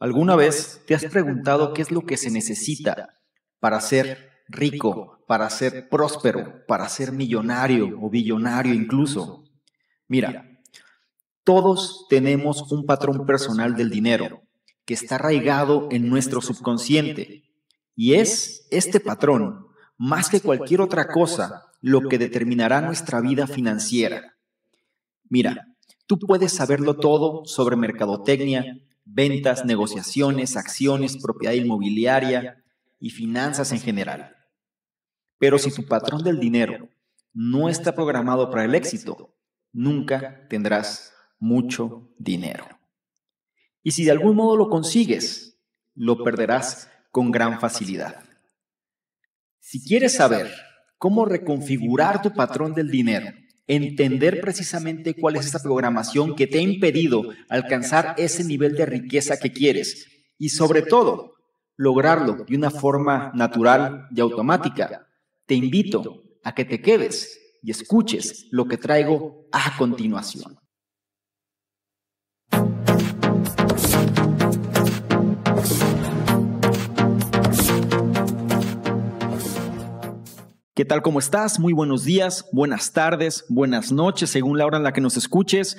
¿Alguna vez te has preguntado qué es lo que se necesita para ser rico, para ser próspero, para ser millonario o billonario incluso? Mira, todos tenemos un patrón personal del dinero que está arraigado en nuestro subconsciente y es este, este patrón, más que cualquier otra cosa, lo que determinará nuestra vida financiera. Mira, tú puedes saberlo todo sobre mercadotecnia, ventas, negociaciones, acciones, propiedad inmobiliaria y finanzas en general. Pero si tu patrón del dinero no está programado para el éxito, nunca tendrás mucho dinero. Y si de algún modo lo consigues, lo perderás con gran facilidad. Si quieres saber cómo reconfigurar tu patrón del dinero entender precisamente cuál es esa programación que te ha impedido alcanzar ese nivel de riqueza que quieres y sobre todo lograrlo de una forma natural y automática. Te invito a que te quedes y escuches lo que traigo a continuación. ¿Qué tal? ¿Cómo estás? Muy buenos días, buenas tardes, buenas noches, según la hora en la que nos escuches.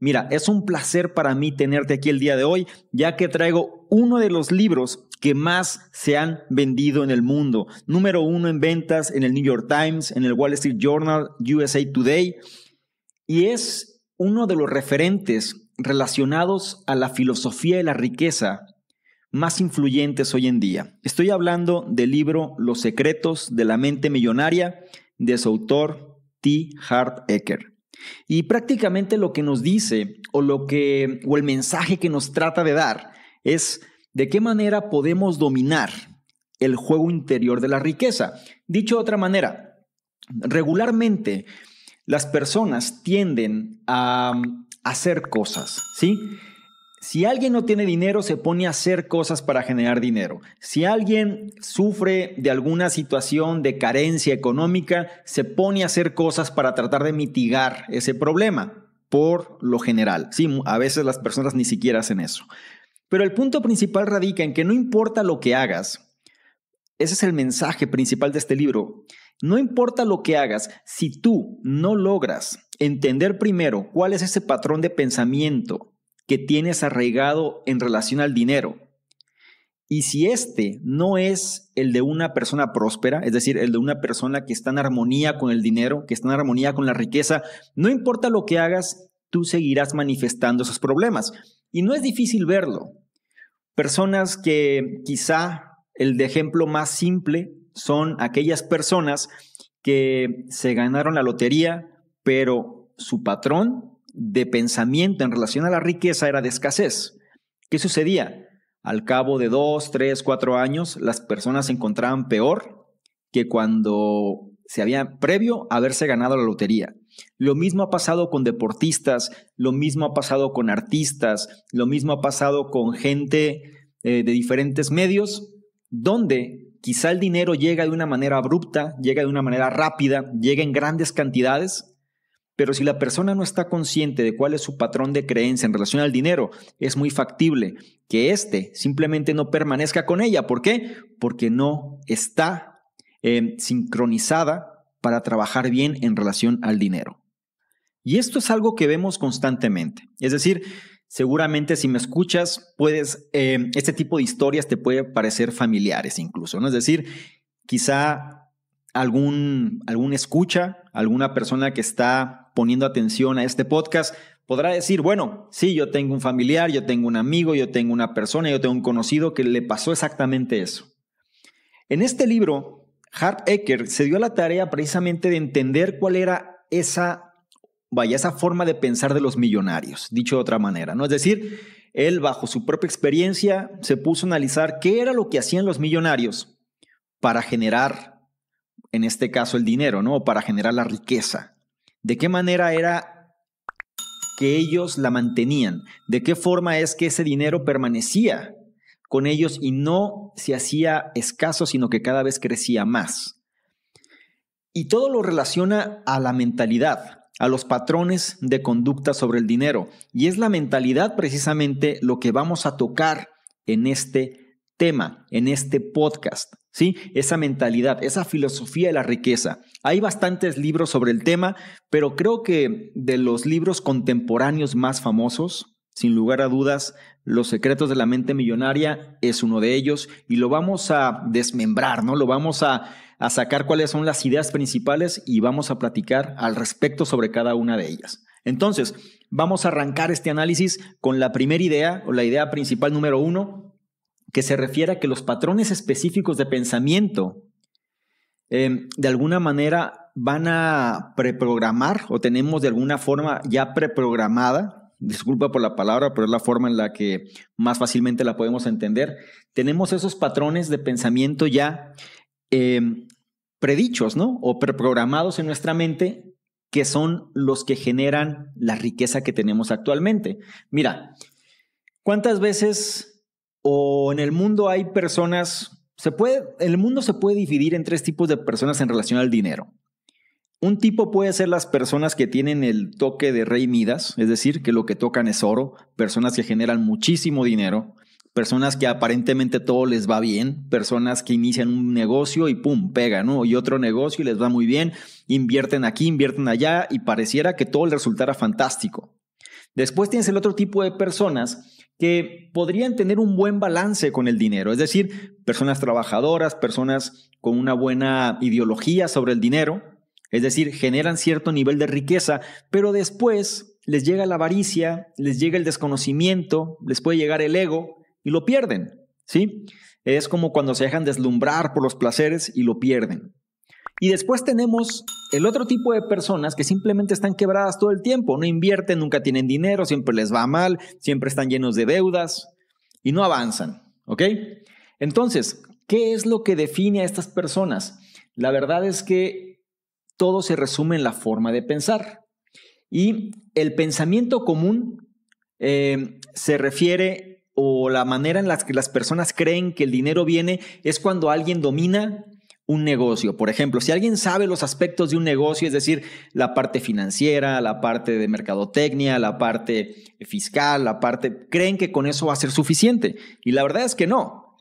Mira, es un placer para mí tenerte aquí el día de hoy, ya que traigo uno de los libros que más se han vendido en el mundo. Número uno en ventas en el New York Times, en el Wall Street Journal, USA Today. Y es uno de los referentes relacionados a la filosofía de la riqueza más influyentes hoy en día. Estoy hablando del libro Los secretos de la mente millonaria de su autor T. Hart Ecker. Y prácticamente lo que nos dice o lo o el mensaje que nos trata de dar es de qué manera podemos dominar el juego interior de la riqueza. Dicho de otra manera, regularmente las personas tienden a mm, hacer cosas, ¿sí? Si alguien no tiene dinero, se pone a hacer cosas para generar dinero. Si alguien sufre de alguna situación de carencia económica, se pone a hacer cosas para tratar de mitigar ese problema, por lo general. Sí, a veces las personas ni siquiera hacen eso. Pero el punto principal radica en que no importa lo que hagas, ese es el mensaje principal de este libro, no importa lo que hagas, si tú no logras entender primero cuál es ese patrón de pensamiento que tienes arraigado en relación al dinero. Y si este no es el de una persona próspera, es decir, el de una persona que está en armonía con el dinero, que está en armonía con la riqueza, no importa lo que hagas, tú seguirás manifestando esos problemas. Y no es difícil verlo. Personas que quizá el de ejemplo más simple son aquellas personas que se ganaron la lotería, pero su patrón de pensamiento en relación a la riqueza era de escasez. ¿Qué sucedía? Al cabo de dos, tres, cuatro años, las personas se encontraban peor que cuando se había previo a haberse ganado la lotería. Lo mismo ha pasado con deportistas, lo mismo ha pasado con artistas, lo mismo ha pasado con gente eh, de diferentes medios, donde quizá el dinero llega de una manera abrupta, llega de una manera rápida, llega en grandes cantidades, pero si la persona no está consciente de cuál es su patrón de creencia en relación al dinero, es muy factible que éste simplemente no permanezca con ella. ¿Por qué? Porque no está em, sincronizada para trabajar bien en relación al dinero. Y esto es algo que vemos constantemente. Es decir, Seguramente si me escuchas, puedes, em, este tipo de historias te puede parecer familiares incluso, ¿no? Es decir, quizá algún, algún escucha, alguna persona que está poniendo atención a este podcast, podrá decir, bueno, sí, yo tengo un familiar, yo tengo un amigo, yo tengo una persona, yo tengo un conocido que le pasó exactamente eso. En este libro, Hart Ecker se dio la tarea precisamente de entender cuál era esa, vaya, esa forma de pensar de los millonarios, dicho de otra manera, ¿no? Es decir, él bajo su propia experiencia se puso a analizar qué era lo que hacían los millonarios para generar, en este caso, el dinero, ¿no? Para generar la riqueza de qué manera era que ellos la mantenían, de qué forma es que ese dinero permanecía con ellos y no se hacía escaso, sino que cada vez crecía más. Y todo lo relaciona a la mentalidad, a los patrones de conducta sobre el dinero. Y es la mentalidad precisamente lo que vamos a tocar en este tema, en este podcast. ¿sí? Esa mentalidad, esa filosofía de la riqueza. Hay bastantes libros sobre el tema, pero creo que de los libros contemporáneos más famosos, sin lugar a dudas, Los secretos de la mente millonaria es uno de ellos y lo vamos a desmembrar, ¿no? Lo vamos a, a sacar cuáles son las ideas principales y vamos a platicar al respecto sobre cada una de ellas. Entonces, vamos a arrancar este análisis con la primera idea o la idea principal número uno, que se refiere a que los patrones específicos de pensamiento em, de alguna manera van a preprogramar o tenemos de alguna forma ya preprogramada, disculpa por la palabra, pero es la forma en la que más fácilmente la podemos entender, tenemos esos patrones de pensamiento ya em, predichos, ¿no? O preprogramados en nuestra mente que son los que generan la riqueza que tenemos actualmente. Mira, ¿cuántas veces o en el mundo hay personas, se puede, el mundo se puede dividir en tres tipos de personas en relación al dinero. Un tipo puede ser las personas que tienen el toque de rey Midas, es decir, que lo que tocan es oro, personas que generan muchísimo dinero, personas que aparentemente todo les va bien, personas que inician un negocio y pum, pegan, ¿no? Y otro negocio y les va muy bien, invierten aquí, invierten allá y pareciera que todo les resultara fantástico. Después tienes el otro tipo de personas que podrían tener un buen balance con el dinero, es decir, personas trabajadoras, personas con una buena ideología sobre el dinero, es decir, generan cierto nivel de riqueza, pero después les llega la avaricia, les llega el desconocimiento, les puede llegar el ego y lo pierden, ¿sí? Es como cuando se dejan deslumbrar por los placeres y lo pierden. Y después tenemos el otro tipo de personas que simplemente están quebradas todo el tiempo, no invierten, nunca tienen dinero, siempre les va mal, siempre están llenos de deudas y no avanzan, ¿ok? Entonces, ¿qué es lo que define a estas personas? La verdad es que todo se resume en la forma de pensar. Y el pensamiento común eh, se refiere o la manera en la que las personas creen que el dinero viene es cuando alguien domina un negocio. Por ejemplo, si alguien sabe los aspectos de un negocio, es decir, la parte financiera, la parte de mercadotecnia, la parte fiscal, la parte, creen que con eso va a ser suficiente. Y la verdad es que no.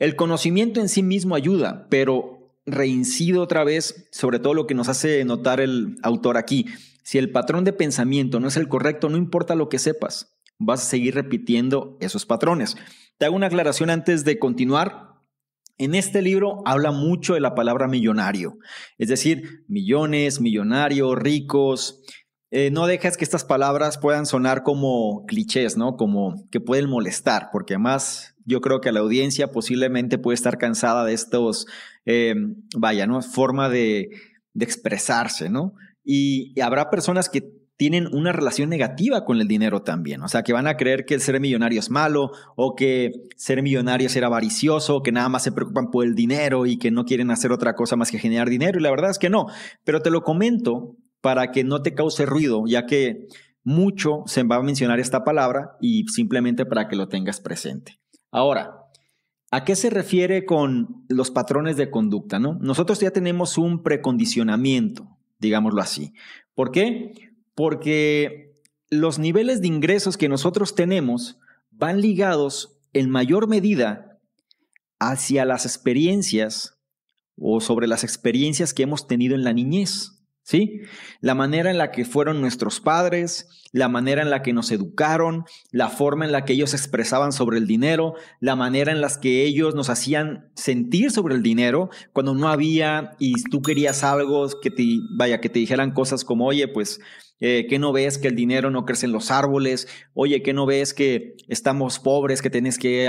El conocimiento en sí mismo ayuda, pero reincido otra vez sobre todo lo que nos hace notar el autor aquí. Si el patrón de pensamiento no es el correcto, no importa lo que sepas, vas a seguir repitiendo esos patrones. Te hago una aclaración antes de continuar. En este libro habla mucho de la palabra millonario, es decir, millones, millonario, ricos. Eh, no dejes que estas palabras puedan sonar como clichés, ¿no? Como que pueden molestar, porque además yo creo que la audiencia posiblemente puede estar cansada de estos, eh, vaya, ¿no? Forma de, expresarse, ¿no? y habrá personas que tienen una relación negativa con el dinero también. O sea, que van a creer que el ser millonario es malo o que ser millonario es ser avaricioso, que nada más se preocupan por el dinero y que no quieren hacer otra cosa más que generar dinero. Y la verdad es que no. Pero te lo comento para que no te cause ruido, ya que mucho se va a mencionar esta palabra y simplemente para que lo tengas presente. Ahora, ¿A qué se refiere con los patrones de conducta? ¿no? Nosotros ya tenemos un precondicionamiento, digámoslo así. ¿Por qué? porque los niveles de ingresos que nosotros tenemos van ligados en mayor medida hacia las experiencias o sobre las experiencias que hemos tenido en la niñez. ¿Sí? La manera en la que fueron nuestros padres, la manera en la que nos educaron, la forma en la que ellos expresaban sobre el dinero, la manera en la que ellos nos hacían sentir sobre el dinero cuando no había y tú querías algo que te vaya que te dijeran cosas como, "Oye, pues eh, ¿Qué no ves que el dinero no crece en los árboles? Oye, que no ves que estamos pobres, que tienes que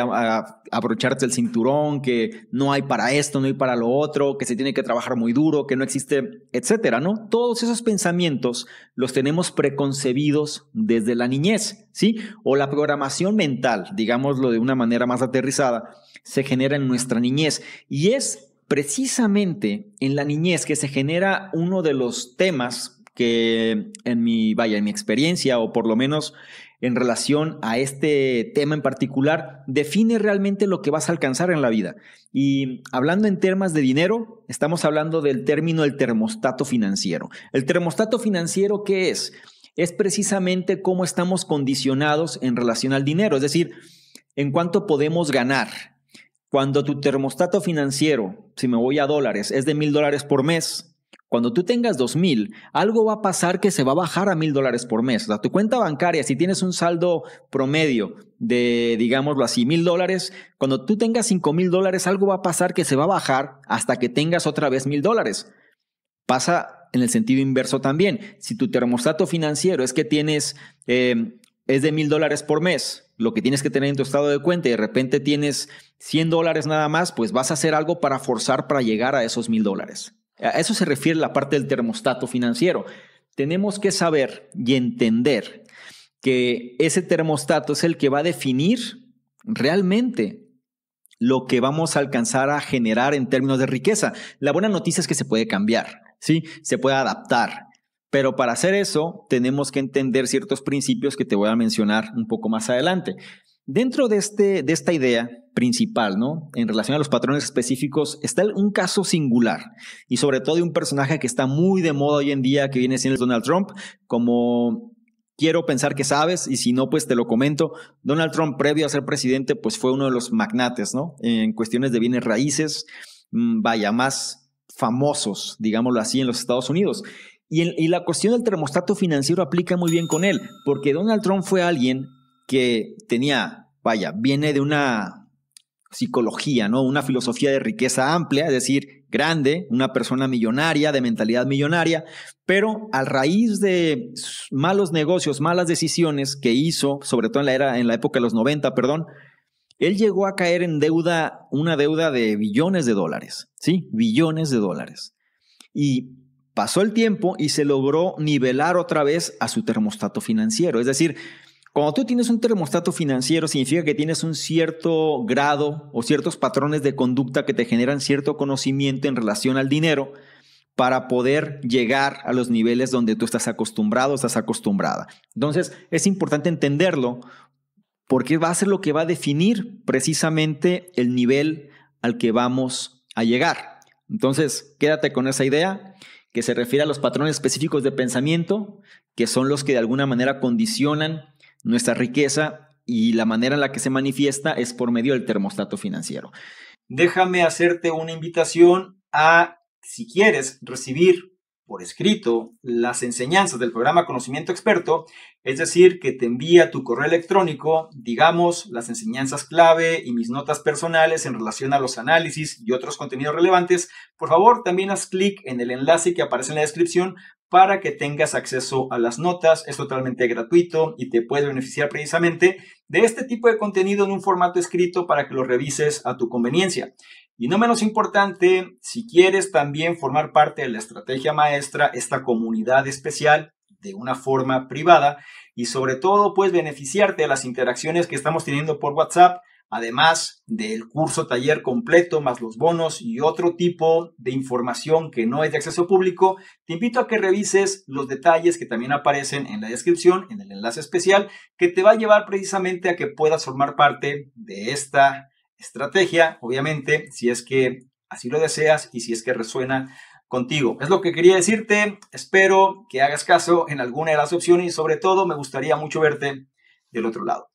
abrocharte el cinturón, que no hay para esto, no hay para lo otro, que se tiene que trabajar muy duro, que no existe, etcétera, ¿no? Todos esos pensamientos los tenemos preconcebidos desde la niñez, ¿sí? O la programación mental, digámoslo de una manera más aterrizada, se genera en nuestra niñez y es precisamente en la niñez que se genera uno de los temas que en mi, vaya, en mi experiencia o por lo menos en relación a este tema en particular, define realmente lo que vas a alcanzar en la vida. Y hablando en temas de dinero, estamos hablando del término el termostato financiero. ¿El termostato financiero qué es? Es precisamente cómo estamos condicionados en relación al dinero, es decir, en cuánto podemos ganar. Cuando tu termostato financiero, si me voy a dólares, es de mil dólares por mes, cuando tú tengas 2.000, algo va a pasar que se va a bajar a mil dólares por mes. O sea, tu cuenta bancaria, si tienes un saldo promedio de, digámoslo así, mil dólares, cuando tú tengas mil dólares, algo va a pasar que se va a bajar hasta que tengas otra vez mil dólares. Pasa en el sentido inverso también. Si tu termostato financiero es que tienes, eh, es de mil dólares por mes, lo que tienes que tener en tu estado de cuenta y de repente tienes 100 dólares nada más, pues vas a hacer algo para forzar para llegar a esos mil dólares. A eso se refiere la parte del termostato financiero. Tenemos que saber y entender que ese termostato es el que va a definir realmente lo que vamos a alcanzar a generar en términos de riqueza. La buena noticia es que se puede cambiar, ¿sí? Se puede adaptar. Pero para hacer eso, tenemos que entender ciertos principios que te voy a mencionar un poco más adelante. Dentro de, este, de esta idea principal, ¿no? En relación a los patrones específicos, está un caso singular y sobre todo de un personaje que está muy de moda hoy en día, que viene siendo Donald Trump, como quiero pensar que sabes y si no, pues te lo comento. Donald Trump, previo a ser presidente, pues fue uno de los magnates, ¿no? En cuestiones de bienes raíces, mm, vaya, más famosos, digámoslo así, en los Estados Unidos. Y, y la cuestión del termostato financiero aplica muy bien con él, porque Donald Trump fue alguien que tenía, vaya, viene de una psicología, ¿no? Una filosofía de riqueza amplia, es decir, grande, una persona millonaria, de mentalidad millonaria, pero a raíz de malos negocios, malas decisiones que hizo, sobre todo en la era en la época de los 90, perdón, él llegó a caer en deuda, una deuda de billones de dólares, ¿sí? Billones de dólares. Y pasó el tiempo y se logró nivelar otra vez a su termostato financiero, es decir, cuando tú tienes un termostato financiero, significa que tienes un cierto grado o ciertos patrones de conducta que te generan cierto conocimiento en relación al dinero para poder llegar a los niveles donde tú estás acostumbrado, o estás acostumbrada. Entonces, es importante entenderlo porque va a ser lo que va a definir precisamente el nivel al que vamos a llegar. Entonces, quédate con esa idea que se refiere a los patrones específicos de pensamiento, que son los que de alguna manera condicionan nuestra riqueza y la manera en la que se manifiesta es por medio del termostato financiero. Déjame hacerte una invitación a, si quieres recibir por escrito las enseñanzas del programa Conocimiento Experto, es decir, que te envía tu correo electrónico, digamos, las enseñanzas clave y mis notas personales en relación a los análisis y otros contenidos relevantes, por favor también haz clic en el enlace que aparece en la descripción para que tengas acceso a las notas. Es totalmente gratuito y te puede beneficiar precisamente de este tipo de contenido en un formato escrito para que lo revises a tu conveniencia. Y no menos importante, si quieres también formar parte de la estrategia maestra, esta comunidad especial de una forma privada y sobre todo puedes beneficiarte de las interacciones que estamos teniendo por WhatsApp, además del curso taller completo más los bonos y otro tipo de información que no es de acceso público, te invito a que revises los detalles que también aparecen en la descripción, en el enlace especial, que te va a llevar precisamente a que puedas formar parte de esta estrategia, obviamente, si es que así lo deseas y si es que resuena contigo. Es lo que quería decirte. Espero que hagas caso en alguna de las opciones y sobre todo me gustaría mucho verte del otro lado.